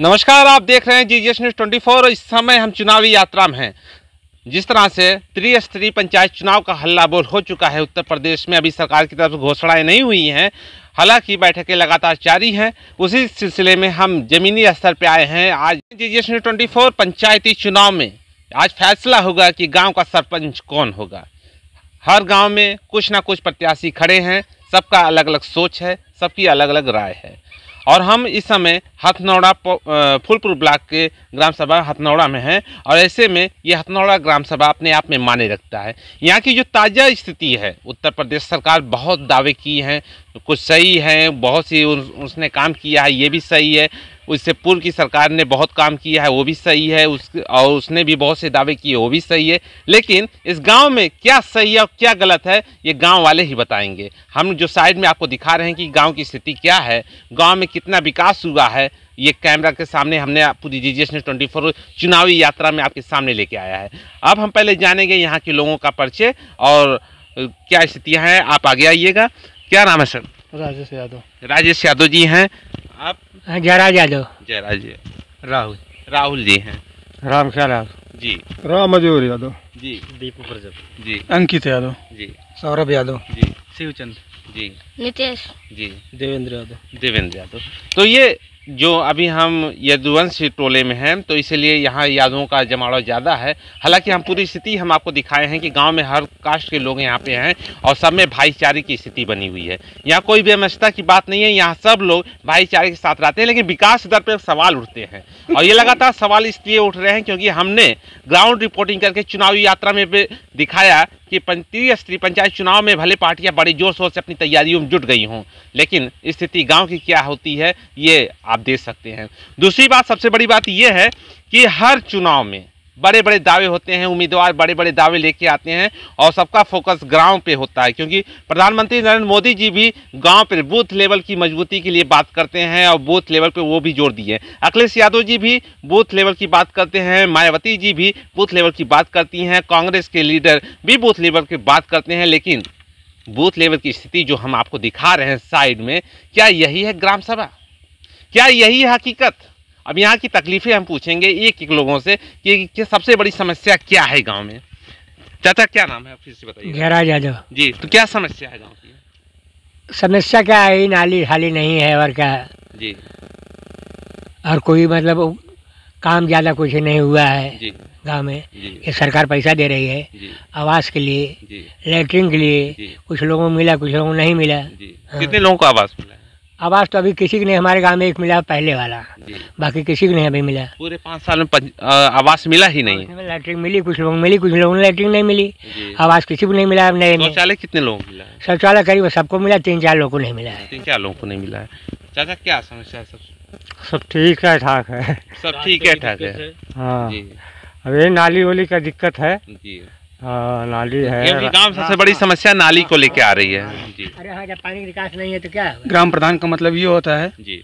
नमस्कार आप देख रहे हैं G S news twenty four इस समय हम चुनावी यात्रा में हैं जिस तरह से त्रिस्तरीय पंचायत चुनाव का हल्ला बोल हो चुका है उत्तर प्रदेश में अभी सरकार की तरफ से घोषणाएँ नहीं हुई हैं हालांकि बैठकें लगातार जारी हैं उसी सिलसिले में हम जमीनी स्तर पर आए हैं आज G S news twenty four पंचायती चुनाव में आज फैसला होगा कि गाँव का सरपंच कौन होगा हर गाँव में कुछ ना कुछ प्रत्याशी खड़े हैं सबका अलग अलग सोच है सबकी अलग अलग राय है और हम इस समय हथनौड़ा फुलपुर ब्लॉक के ग्राम सभा हथनौड़ा में हैं और ऐसे में ये हथनौड़ा ग्राम सभा अपने आप में माने रखता है यहाँ की जो ताज़ा स्थिति है उत्तर प्रदेश सरकार बहुत दावे की हैं कुछ सही हैं बहुत सी उसने काम किया है ये भी सही है उससे पूर्व की सरकार ने बहुत काम किया है वो भी सही है उस और उसने भी बहुत से दावे किए वो भी सही है लेकिन इस गांव में क्या सही है और क्या गलत है ये गांव वाले ही बताएंगे हम जो साइड में आपको दिखा रहे हैं कि गांव की स्थिति क्या है गांव में कितना विकास हुआ है ये कैमरा के सामने हमने पूरी जी जी ट्वेंटी फोर चुनावी यात्रा में आपके सामने लेके आया है अब हम पहले जानेंगे यहाँ के लोगों का परिचय और क्या स्थितियाँ हैं आप आगे आइएगा क्या नाम है सर राजेश यादव राजेश यादव जी हैं आप हाँ, जयराज यादव जयराज जी राहुल राहुल जी हैं रामख्याल यादव जी राम मजूर यादव जी दीपू प्रजप जी अंकित यादव जी सौरभ यादव जी शिवचंद जी नितेश जी देवेंद्र यादव देवेंद्र यादव तो ये जो अभी हम यदुवंश टोले में हैं तो इसलिए यहाँ यादवों का जमाड़ा ज़्यादा है हालांकि हम पूरी स्थिति हम आपको दिखाए हैं कि गांव में हर कास्ट के लोग यहाँ पे हैं और सब में भाईचारे की स्थिति बनी हुई है यहाँ कोई व्यवस्था की बात नहीं है यहाँ सब लोग भाईचारे के साथ रहते हैं लेकिन विकास दर पर सवाल उठते हैं और ये लगातार सवाल इसलिए उठ रहे हैं क्योंकि हमने ग्राउंड रिपोर्टिंग करके चुनावी यात्रा में दिखाया कि पंचीय स्त्री पंचायत चुनाव में भले पार्टियां बड़ी जोर शोर से अपनी तैयारियों में जुट गई हों लेकिन स्थिति गांव की क्या होती है ये आप देख सकते हैं दूसरी बात सबसे बड़ी बात यह है कि हर चुनाव में बड़े बड़े दावे होते हैं उम्मीदवार बड़े बड़े दावे लेके आते हैं और सबका फोकस ग्राउंड पे होता है क्योंकि प्रधानमंत्री नरेंद्र मोदी जी भी गांव पर बूथ लेवल की मजबूती के लिए बात करते हैं और बूथ लेवल पे वो भी जोर दिए अखिलेश यादव जी भी बूथ लेवल की बात करते हैं मायावती जी भी बूथ लेवल की बात करती हैं कांग्रेस के लीडर भी बूथ लेवल की बात करते हैं लेकिन बूथ लेवल की स्थिति जो हम आपको दिखा रहे हैं साइड में क्या यही है ग्राम सभा क्या यही है हकीकत अब यहाँ की तकलीफ़ें हम पूछेंगे एक एक लोगों से कि, सबसे बड़ी समस्या क्या है गाँव में चाचा क्या नाम है फिर से बताइए घेरा यादव जी तो क्या समस्या है गाँव की समस्या क्या है नाली खाली नहीं है और क्या जी और कोई मतलब काम ज़्यादा कुछ नहीं हुआ है गांव में ये सरकार पैसा दे रही है आवास के लिए लेटरिन के लिए कुछ लोगों को मिला कुछ लोगों को नहीं मिला कितने लोगों को आवास मिला आवास तो अभी किसी को नहीं हमारे गांव में एक मिला पहले वाला बाकी किसी को नहीं अभी मिला पूरे पाँच साल में आवास मिला ही नहीं लैट्रिन मिली कुछ लोग मिली कुछ लोगों ने लैट्रिन नहीं मिली आवास किसी को नहीं मिला अब नए शौचालय कितने लोगों मिला शौचालय करीब सबको मिला तीन चार लोगों को नहीं मिला है तीन चार लोगों को नहीं मिला है चाचा क्या समस्या है सब सब ठीक है ठाक है सब ठीक है ठाक है हाँ अब ये नाली वाली का दिक्कत है हाँ, नाली है गांव सबसे बड़ी समस्या नाली को लेके आ रही है जी अरे हाँ जब पानी विकास नहीं है तो क्या ग्राम प्रधान का मतलब ये होता है जी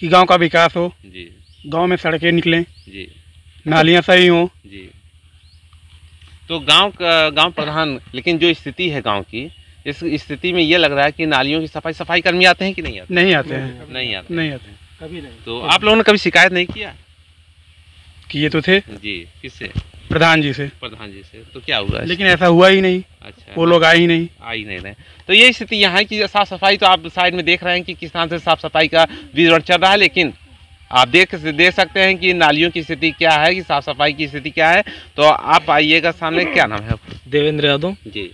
कि गांव का विकास हो जी गांव में सड़कें निकलें जी नालियाँ सही हो जी तो गांव का गांव प्रधान लेकिन जो स्थिति है गांव की इस स्थिति में ये लग रहा है कि नालियों की सफाई सफाई कर्मी आते हैं कि नहीं आते नहीं आते हैं नहीं आते नहीं आते कभी नहीं तो आप लोगों ने कभी शिकायत नहीं किया किए तो थे जी किससे प्रधान जी से प्रधान जी से तो क्या हुआ लेकिन ऐसा हुआ ही नहीं अच्छा वो लोग आए ही नहीं ही नहीं रहे तो यही स्थिति यहाँ की साफ सफाई तो आप साइड में देख रहे हैं कि किस तरह से साफ सफाई का विवरण चल रहा है लेकिन आप देख देख सकते हैं कि नालियों की स्थिति क्या है कि साफ सफाई की स्थिति क्या है तो आप आइएगा सामने क्या नाम है देवेंद्र यादव जी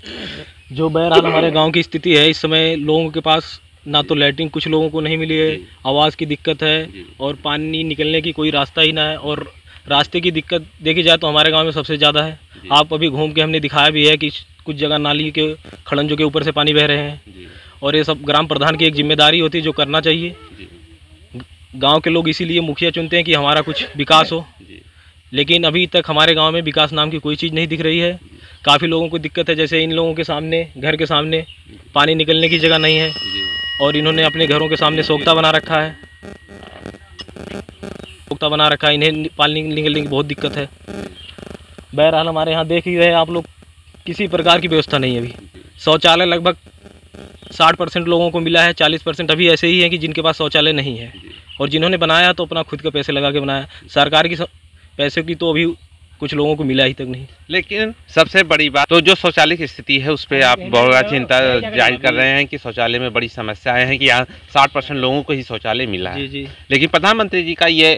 जो बहरहाल हमारे गाँव की स्थिति है इस समय लोगों के पास ना तो लैट्रिन कुछ लोगों को नहीं मिली है आवाज़ की दिक्कत है और पानी निकलने की कोई रास्ता ही ना है और रास्ते की दिक्कत देखी जाए तो हमारे गांव में सबसे ज़्यादा है आप अभी घूम के हमने दिखाया भी है कि कुछ जगह नाली के खड़ंजों के ऊपर से पानी बह रहे हैं और ये सब ग्राम प्रधान की एक जिम्मेदारी होती है जो करना चाहिए गाँव के लोग इसीलिए मुखिया चुनते हैं कि हमारा कुछ विकास हो लेकिन अभी तक हमारे गांव में विकास नाम की कोई चीज़ नहीं दिख रही है काफ़ी लोगों को दिक्कत है जैसे इन लोगों के सामने घर के सामने पानी निकलने की जगह नहीं है और इन्होंने अपने घरों के सामने सोखता बना रखा है जागरूकता बना रखा है इन्हें पालने निकलने की बहुत दिक्कत है बहरहाल हमारे यहाँ देख ही रहे आप लोग किसी प्रकार की व्यवस्था नहीं है अभी शौचालय लगभग साठ परसेंट लोगों को मिला है चालीस परसेंट अभी ऐसे ही हैं कि जिनके पास शौचालय नहीं है और जिन्होंने बनाया तो अपना खुद के पैसे लगा के बनाया सरकार की पैसे की तो अभी कुछ लोगों को मिला ही तक नहीं लेकिन सबसे बड़ी बात तो जो शौचालय की स्थिति है उस पर आप बड़ा चिंता जाहिर कर रहे हैं कि शौचालय में बड़ी समस्याएं हैं कि यहाँ साठ परसेंट लोगों को ही शौचालय मिला है जी लेकिन प्रधानमंत्री जी का ये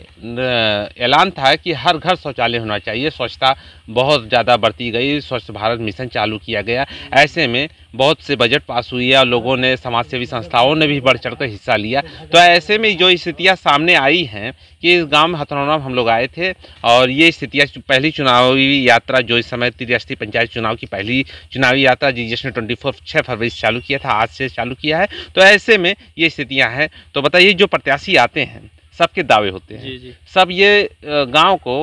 ऐलान था कि हर घर शौचालय होना चाहिए स्वच्छता बहुत ज़्यादा बढ़ती गई स्वच्छ भारत मिशन चालू किया गया ऐसे में बहुत से बजट पास हुई है और लोगों ने समाज सेवी संस्थाओं ने भी बढ़ चढ़ कर हिस्सा लिया तो ऐसे में जो स्थितियाँ सामने आई हैं कि इस गाँव हथनौना हम लोग आए थे और ये स्थितियाँ पहली चुनावी यात्रा जो इस समय त्रिराष्ट्रीय पंचायत चुनाव की पहली चुनावी यात्रा जिसने ट्वेंटी फोर छः फरवरी से चालू किया था आज से चालू किया है तो ऐसे में ये स्थितियाँ हैं तो बताइए जो प्रत्याशी आते हैं सबके दावे होते हैं जी जी। सब ये गाँव को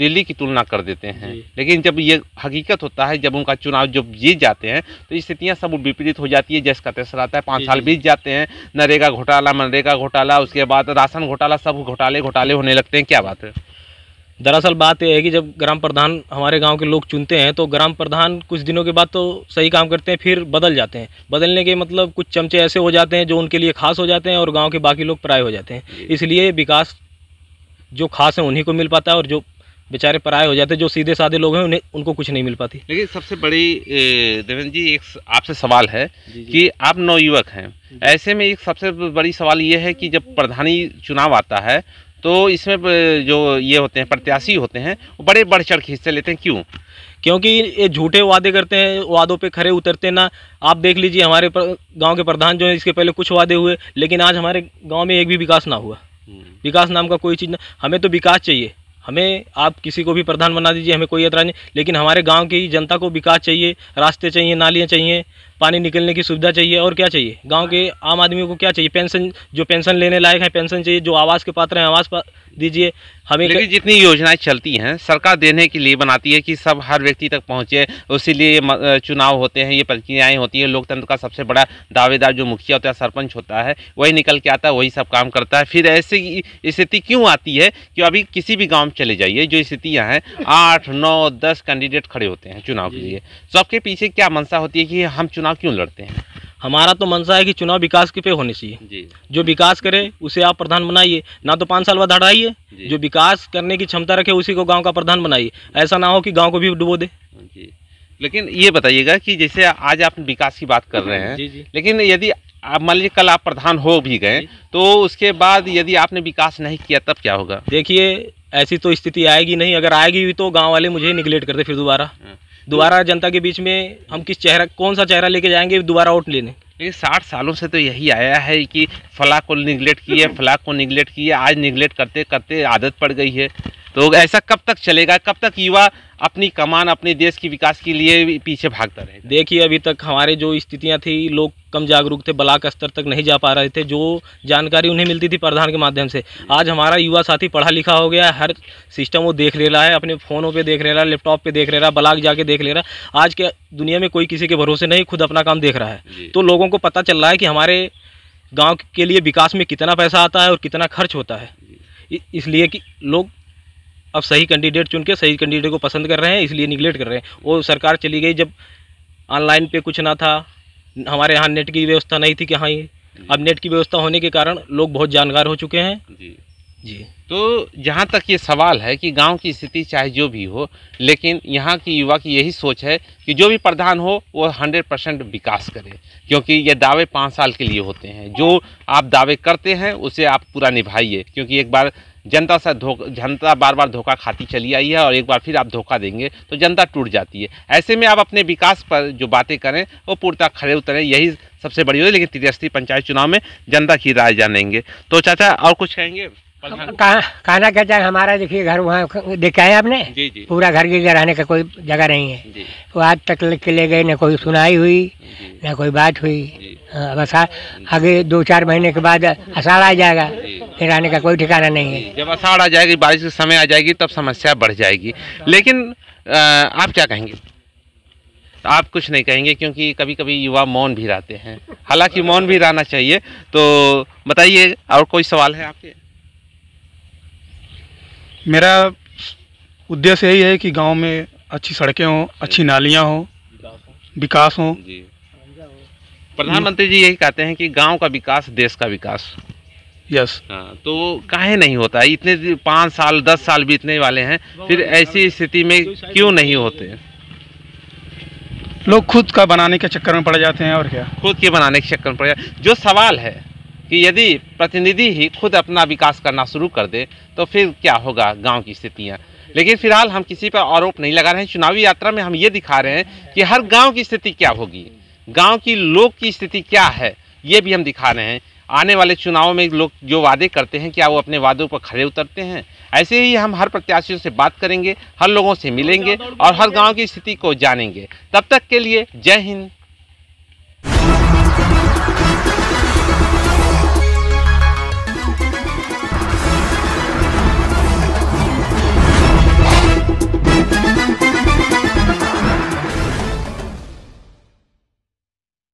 दिल्ली की तुलना कर देते हैं लेकिन जब ये हकीकत होता है जब उनका चुनाव जब जीत जाते हैं तो स्थितियाँ सब विपरीत हो जाती है जैस का आता है पाँच साल बीत जाते हैं नरेगा घोटाला मनरेगा घोटाला उसके बाद राशन घोटाला सब घोटाले घोटाले होने लगते हैं क्या बात है दरअसल बात यह है कि जब ग्राम प्रधान हमारे गांव के लोग चुनते हैं तो ग्राम प्रधान कुछ दिनों के बाद तो सही काम करते हैं फिर बदल जाते हैं बदलने के मतलब कुछ चमचे ऐसे हो जाते हैं जो उनके लिए खास हो जाते हैं और गांव के बाकी लोग पराये हो जाते हैं इसलिए विकास जो खास है उन्हीं को मिल पाता है और जो बेचारे पराये हो जाते हैं जो सीधे साधे लोग हैं उन्हें उनको कुछ नहीं मिल पाती लेकिन सबसे बड़ी देवेंद्र जी एक आपसे सवाल है कि आप युवक हैं ऐसे में एक सबसे बड़ी सवाल ये है कि जब प्रधानी चुनाव आता है तो इसमें जो ये होते हैं प्रत्याशी होते हैं वो बड़े बढ़ चढ़ के हिस्से लेते हैं क्यों क्योंकि ये झूठे वादे करते हैं वादों पे खड़े उतरते ना आप देख लीजिए हमारे गांव के प्रधान जो है इसके पहले कुछ वादे हुए लेकिन आज हमारे गांव में एक भी विकास ना हुआ हम्म। विकास नाम का कोई चीज़ ना हमें तो विकास चाहिए हमें आप किसी को भी प्रधान बना दीजिए हमें कोई ऐतराज नहीं लेकिन हमारे गाँव की जनता को विकास चाहिए रास्ते चाहिए नालियाँ चाहिए पानी निकलने की सुविधा चाहिए और क्या चाहिए गांव के आम आदमी को क्या चाहिए पेंशन जो पेंशन लेने लायक है पेंशन चाहिए जो आवास के पात्र हैं आवास पा दीजिए हमें लेकिन जितनी योजनाएं चलती हैं सरकार देने के लिए बनाती है कि सब हर व्यक्ति तक पहुंचे उसी लिए चुनाव होते हैं ये प्रक्रियाएँ होती हैं लोकतंत्र का सबसे बड़ा दावेदार जो मुखिया होता है सरपंच होता है वही निकल के आता है वही सब काम करता है फिर ऐसी स्थिति क्यों आती है कि अभी किसी भी गाँव में चले जाइए जो स्थितियाँ हैं आठ नौ दस कैंडिडेट खड़े होते हैं चुनाव के लिए सबके पीछे क्या मंशा होती है कि हम चुनाव चुनाव क्यों लड़ते हैं हमारा तो मनसा है कि चुनाव विकास के पे होने चाहिए जो विकास करे उसे आप प्रधान बनाइए ना तो पाँच साल बाद हटाइए जो विकास करने की क्षमता रखे उसी को गांव का प्रधान बनाइए ऐसा ना हो कि गांव को भी डुबो दे लेकिन ये बताइएगा कि जैसे आज आप विकास की बात कर रहे हैं जी जी। लेकिन यदि आप मान लीजिए कल आप प्रधान हो भी गए तो उसके बाद यदि आपने विकास नहीं किया तब क्या होगा देखिए ऐसी तो स्थिति आएगी नहीं अगर आएगी भी तो गाँव वाले मुझे निगलेक्ट करते फिर दोबारा हाँ। दोबारा जनता के बीच में हम किस चेहरा कौन सा चेहरा लेके जाएंगे दोबारा वोट लेने लेकिन साठ सालों से तो यही आया है कि फला को निगलेक्ट किए फला को निगलेक्ट किए आज निगलेक्ट करते करते आदत पड़ गई है तो ऐसा कब तक चलेगा कब तक युवा अपनी कमान अपने देश के विकास के लिए पीछे भागता रहे देखिए अभी तक हमारे जो स्थितियां थी लोग कम जागरूक थे ब्लाक स्तर तक नहीं जा पा रहे थे जो जानकारी उन्हें मिलती थी प्रधान के माध्यम से आज हमारा युवा साथी पढ़ा लिखा हो गया है हर सिस्टम वो देख ले रहा है अपने फ़ोनों पे देख ले रहा है लैपटॉप पे देख ले रहा है ब्लाक जाके देख ले रहा है आज के दुनिया में कोई किसी के भरोसे नहीं खुद अपना काम देख रहा है तो लोगों को पता चल रहा है कि हमारे गाँव के लिए विकास में कितना पैसा आता है और कितना खर्च होता है इसलिए कि लोग अब सही कैंडिडेट चुन के सही कैंडिडेट को पसंद कर रहे हैं इसलिए निगलेक्ट कर रहे हैं वो सरकार चली गई जब ऑनलाइन पे कुछ ना था हमारे यहाँ नेट की व्यवस्था नहीं थी कि हाँ अब नेट की व्यवस्था होने के कारण लोग बहुत जानकार हो चुके हैं जी जी तो जहाँ तक ये सवाल है कि गांव की स्थिति चाहे जो भी हो लेकिन यहाँ की युवा की यही सोच है कि जो भी प्रधान हो वो 100 परसेंट विकास करे क्योंकि ये दावे पाँच साल के लिए होते हैं जो आप दावे करते हैं उसे आप पूरा निभाइए क्योंकि एक बार जनता से जनता बार बार धोखा खाती चली आई है और एक बार फिर आप धोखा देंगे तो जनता टूट जाती है ऐसे में आप अपने विकास पर जो बातें करें वो पूर्णतः खड़े उतरें यही सबसे बड़ी है लेकिन त्रिस्तरीय पंचायत चुनाव में जनता की राय जानेंगे तो चाचा और कुछ कहेंगे कहना कहता है हमारा देखिए घर वहाँ देखा है आपने जी जी पूरा घर गिर रहने का कोई जगह नहीं है तो आज तक के ले गए न कोई सुनाई हुई न कोई बात हुई हाँ, बस आगे दो चार महीने के बाद असार आ जाएगा फिर का कोई ठिकाना नहीं है जब अषाढ़ आ जाएगी बारिश का समय आ जाएगी तब समस्या बढ़ जाएगी लेकिन आप क्या कहेंगे आप कुछ नहीं कहेंगे क्योंकि कभी कभी युवा मौन भी रहते हैं हालांकि मौन भी रहना चाहिए तो बताइए और कोई सवाल है आपके मेरा उद्देश्य यही है कि गांव में अच्छी सड़कें हों अच्छी नालियां हों विकास हों प्रधानमंत्री जी यही कहते हैं कि गांव का विकास देश का विकास यस हाँ, तो काहे नहीं होता है इतने पाँच साल दस साल बीतने वाले हैं फिर ऐसी स्थिति में तो क्यों नहीं होते लोग खुद का बनाने के चक्कर में पड़ जाते हैं और क्या खुद के बनाने के चक्कर में पड़ जाते जो सवाल है कि यदि प्रतिनिधि ही खुद अपना विकास करना शुरू कर दे तो फिर क्या होगा गांव की स्थितियां लेकिन फिलहाल हम किसी पर आरोप नहीं लगा रहे हैं चुनावी यात्रा में हम ये दिखा रहे हैं कि हर गांव की स्थिति क्या होगी गांव की लोग की स्थिति क्या है ये भी हम दिखा रहे हैं आने वाले चुनाव में लोग जो वादे करते हैं क्या वो अपने वादों पर खड़े उतरते हैं ऐसे ही हम हर प्रत्याशियों से बात करेंगे हर लोगों से मिलेंगे और हर गांव की स्थिति को जानेंगे तब तक के लिए जय हिंद